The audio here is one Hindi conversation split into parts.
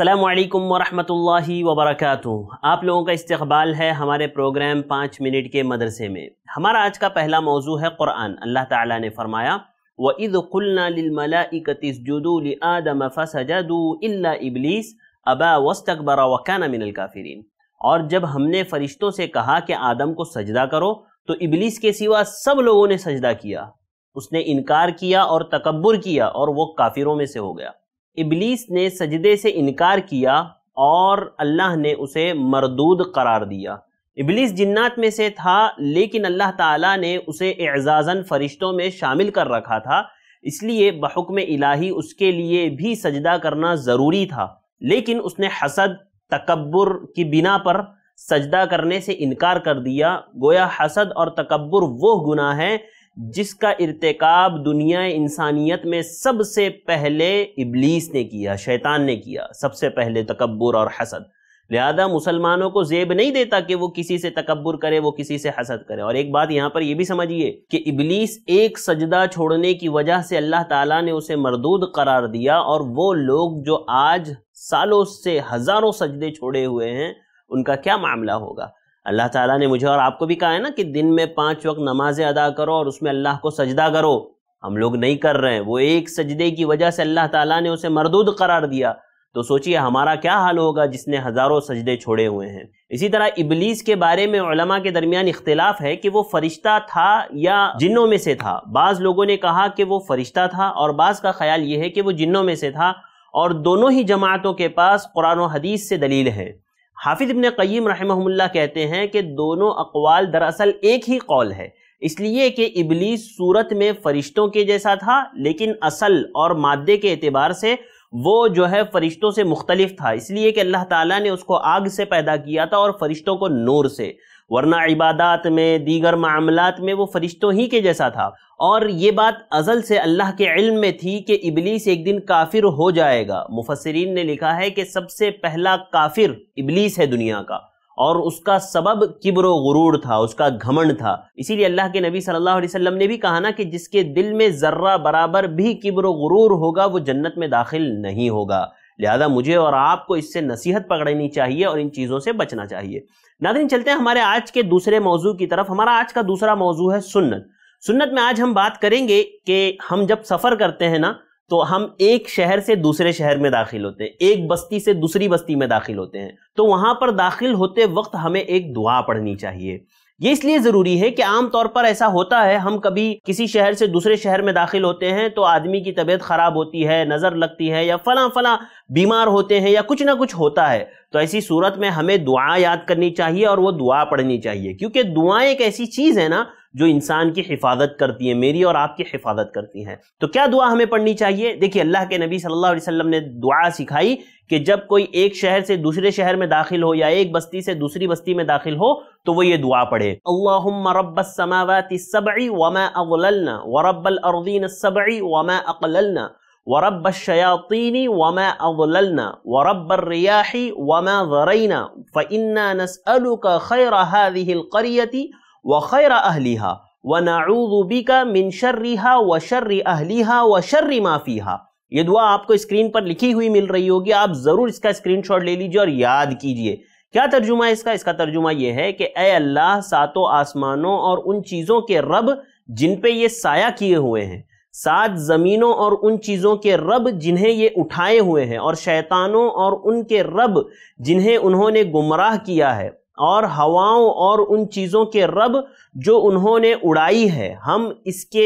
अल्लाम वरहमतुल्लाहि वबरकू आप लोगों का इस्तबाल है हमारे प्रोग्राम पाँच मिनट के मदरसे में हमारा आज का पहला मौजू है क़ुरान अल्लाह ताला ने फरमाया व इदुल्नाजुदम फ़सजू इबलीस अबा वस्तकबरा वकाना मिनल काफिरीन और जब हमने फ़रिश्तों से कहा कि आदम को सजदा करो तो इबलीस के सिवा सब लोगों ने सजदा किया उसने इनकार किया और तकबर किया और वो काफिरों में से हो गया इबलीस ने सजदे से इनकार किया और अल्लाह ने उसे मरदूद करार दिया इबलीस जिन्नात में से था लेकिन अल्लाह ताला ने उसे एजाज़न फरिश्तों में शामिल कर रखा था इसलिए में इलाही उसके लिए भी सजदा करना ज़रूरी था लेकिन उसने हसद तकबर की बिना पर सजदा करने से इनकार कर दिया गोया हसद और तकबर वो गुना है जिसका इरतकब दुनिया इंसानियत में सबसे पहले इबलीस ने किया शैतान ने किया सबसे पहले तकबर और हसद लिहाजा मुसलमानों को जेब नहीं देता कि वो किसी से तकबर करे वो किसी से हसद करे और एक बात यहाँ पर यह भी समझिए कि इबलीस एक सजदा छोड़ने की वजह से अल्लाह ताला ने उसे मरदूद करार दिया और वो लोग जो आज सालों से हज़ारों सजदे छोड़े हुए हैं उनका क्या मामला होगा अल्लाह ताला ने मुझे और आपको भी कहा है ना कि दिन में पांच वक्त नमाजें अदा करो और उसमें अल्लाह को सजदा करो हम लोग नहीं कर रहे हैं वो एक सजदे की वजह से अल्लाह ताला ने उसे मरदूद करार दिया तो सोचिए हमारा क्या हाल होगा जिसने हज़ारों सजदे छोड़े हुए हैं इसी तरह इबलीस के बारे में उलमा के दरमियान इख्तलाफ है कि वो फरिश्ता था या जिन्नों में से था बाज़ लोगों ने कहा कि वो फरिश्ता था और बाज़ का ख्याल ये है कि वो जिन्नों में से था और दोनों ही जमातों के पास कुरान हदीस से दलील है हाफिज इबन क़य्यम रहमहुल्ला कहते हैं कि दोनों अकवाल दरअसल एक ही कौल है इसलिए कि इबलीस सूरत में फरिश्तों के जैसा था लेकिन असल और मादे के अतबार से वो जो है फरिश्तों से मुख्तलिफ था इसलिए कि अल्लाह ताला ने उसको आग से पैदा किया था और फरिश्तों को नूर से वरना इबादत में दीगर मामलात में वो फरिश्तों ही के जैसा था और ये बात अज़ल से अल्लाह के इल्म में थी कि इबलीस एक दिन काफिर हो जाएगा मुफसरीन ने लिखा है कि सबसे पहला काफिर इबलीस है दुनिया का और उसका सबब किब्र गुरूर था उसका घमंड था इसीलिए अल्लाह के नबी सल्लल्लाहु अलैहि वसल्लम ने भी कहा ना कि जिसके दिल में ज़र्रा बराबर भी किब्र गुरूर होगा वो जन्नत में दाखिल नहीं होगा लिहाजा मुझे और आपको इससे नसीहत पकड़नी चाहिए और इन चीज़ों से बचना चाहिए नादिन चलते हैं हमारे आज के दूसरे मौजू की तरफ हमारा आज का दूसरा मौजू है सुन्नत सुन्नत में आज हम बात करेंगे कि हम जब सफ़र करते हैं ना तो हम एक शहर से दूसरे शहर में दाखिल होते हैं एक बस्ती से दूसरी बस्ती में दाखिल होते हैं तो वहां पर दाखिल होते वक्त हमें एक दुआ पढ़नी चाहिए ये इसलिए ज़रूरी है कि आमतौर पर ऐसा होता है हम कभी किसी शहर से दूसरे शहर में दाखिल होते हैं तो आदमी की तबीयत ख़राब होती है नज़र लगती है या फला फला बीमार होते हैं या कुछ ना कुछ होता है तो ऐसी सूरत में हमें दुआ याद करनी चाहिए और वो दुआ पढ़नी चाहिए क्योंकि दुआ एक ऐसी चीज़ है ना जो इंसान की हिफाजत करती है मेरी और आपकी हिफाजत करती है तो क्या दुआ हमें पढ़नी चाहिए देखिए अल्लाह के नबी सल्लल्लाहु अलैहि वसल्लम ने दुआ सिखाई कि जब कोई एक शहर से दूसरे शहर में दाखिल हो या एक बस्ती से दूसरी बस्ती में दाखिल हो तो वो ये दुआ पढ़े अल्लाहमाती वमा अगलना वरबल अरदीन सबई अकलना वरब शयातीनी वमा अगलना वरब रियाही वमा वरैना फ़न्ना नसअलु का खैर हादिलकरियती व खैर अहलिहा व ये दुआ आपको स्क्रीन पर लिखी हुई मिल रही होगी आप जरूर इसका स्क्रीन ले लीजिए और याद कीजिए क्या तर्जुमा है इसका इसका तर्जुमा यह है कि ए अल्लाह सातों आसमानों और उन चीजों के रब जिन पे ये साया किए हुए हैं सात जमीनों और उन चीजों के रब जिन्हें ये उठाए हुए हैं और शैतानों और उनके रब जिन्हें उन्होंने गुमराह किया है और हवाओं और उन चीज़ों के रब जो उन्होंने उड़ाई है हम इसके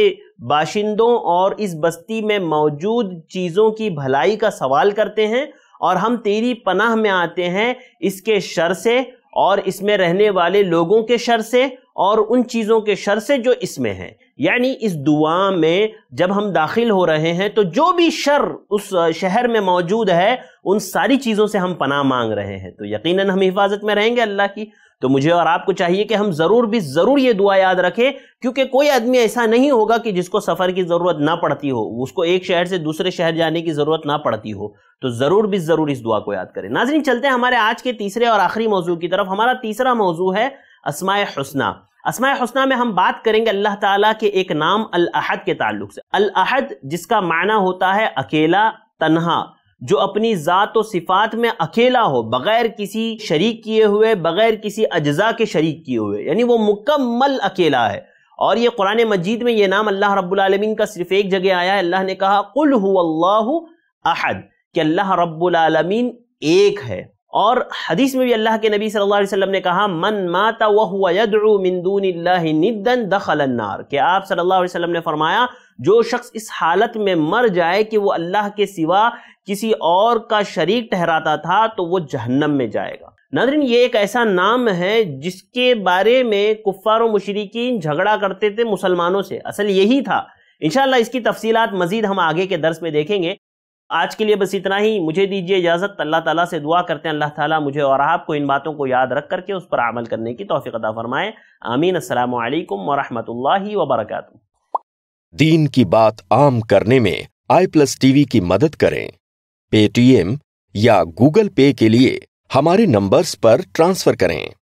बाशिंदों और इस बस्ती में मौजूद चीज़ों की भलाई का सवाल करते हैं और हम तेरी पनाह में आते हैं इसके शर से और इसमें रहने वाले लोगों के शर से और उन चीज़ों के शर से जो इसमें हैं यानी इस दुआ में जब हम दाखिल हो रहे हैं तो जो भी शर उस शहर में मौजूद है उन सारी चीज़ों से हम पनाह मांग रहे हैं तो यकीनन हम हिफाजत में रहेंगे अल्लाह की तो मुझे और आपको चाहिए कि हम ज़रूर भी ज़रूर ये दुआ याद रखें क्योंकि कोई आदमी ऐसा नहीं होगा कि जिसको सफ़र की ज़रूरत ना पड़ती हो उसको एक शहर से दूसरे शहर जाने की ज़रूरत ना पड़ती हो तो ज़रूर भी ज़रूर इस दुआ को याद करें नाजरीन चलते हैं हमारे आज के तीसरे और आखिरी मौजू की तरफ हमारा तीसरा मौजू है असमाय हसना असमाय हसना में हम बात करेंगे अल्लाह तला के एक नाम अल अहद के ताल्लुक से अल अहद जिसका माना होता है अकेला तन्हा जो अपनी ज़ात व सिफात में अकेला हो बग़ैर किसी शरीक किए हुए बग़ैर किसी अज्जा के शरीक किए हुए यानी वो मुकम्मल अकेला है और ये कुरान मजीद में ये नाम अल्लाह रब्लमिन का सिर्फ एक जगह आया है अल्लाह ने कहा कुल अल्लाह अहद कि अल्लाह रब्लमिन एक है और हदीस में भी अल्लाह के नबी सल्लल्लाहु अलैहि वसल्लम ने कहा मन माता वह मिंदून निदन दखलन्नार कि आप सल्लल्लाहु अलैहि वसल्लम ने फरमाया जो शख्स इस हालत में मर जाए कि वो अल्लाह के सिवा किसी और का शरीक ठहराता था तो वो जहन्नम में जाएगा नादरीन ये एक ऐसा नाम है जिसके बारे में कुफ़ार मशरकिन झगड़ा करते थे मुसलमानों से असल यही था इनशाला इसकी तफसीत मजीद हम आगे के दर्स में देखेंगे आज के लिए बस इतना ही मुझे दीजिए इजाज़त अल्लाह ताला से दुआ करते हैं अल्लाह ताला मुझे और आपको इन बातों को याद रख करके उस पर अमल करने की तोफ़ी अदा फरमाए आमीन अल्लाम वरहमल वबरक दीन की बात आम करने में आई प्लस टीवी की मदद करें पेटीएम या गूगल पे के लिए हमारे नंबर्स पर ट्रांसफ़र करें